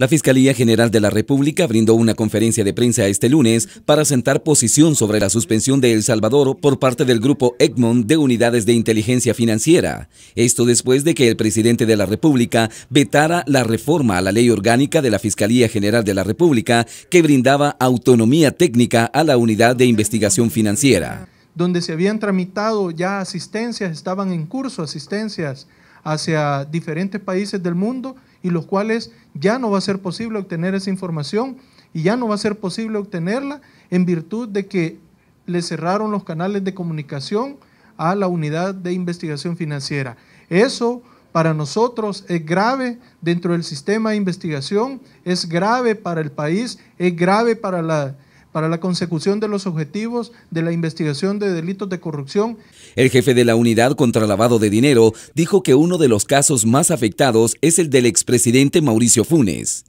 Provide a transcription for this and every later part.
La Fiscalía General de la República brindó una conferencia de prensa este lunes para sentar posición sobre la suspensión de El Salvador por parte del grupo Egmont de unidades de inteligencia financiera. Esto después de que el presidente de la República vetara la reforma a la ley orgánica de la Fiscalía General de la República que brindaba autonomía técnica a la unidad de investigación financiera. Donde se habían tramitado ya asistencias, estaban en curso asistencias hacia diferentes países del mundo y los cuales ya no va a ser posible obtener esa información y ya no va a ser posible obtenerla en virtud de que le cerraron los canales de comunicación a la unidad de investigación financiera. Eso para nosotros es grave dentro del sistema de investigación, es grave para el país, es grave para la para la consecución de los objetivos de la investigación de delitos de corrupción. El jefe de la unidad contra lavado de dinero dijo que uno de los casos más afectados es el del expresidente Mauricio Funes.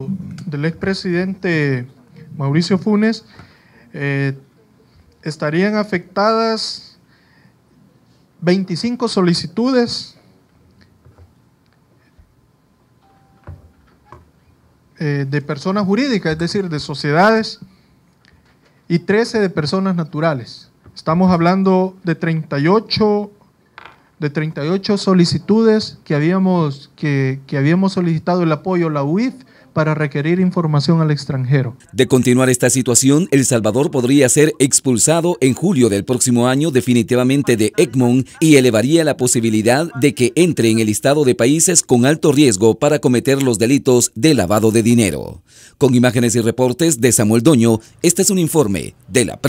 Del expresidente Mauricio Funes eh, estarían afectadas 25 solicitudes. Eh, de personas jurídicas, es decir, de sociedades, y 13 de personas naturales. Estamos hablando de 38, de 38 solicitudes que habíamos, que, que habíamos solicitado el apoyo la UIF para requerir información al extranjero. De continuar esta situación, El Salvador podría ser expulsado en julio del próximo año definitivamente de Egmont y elevaría la posibilidad de que entre en el listado de países con alto riesgo para cometer los delitos de lavado de dinero. Con imágenes y reportes de Samuel Doño, este es un informe de la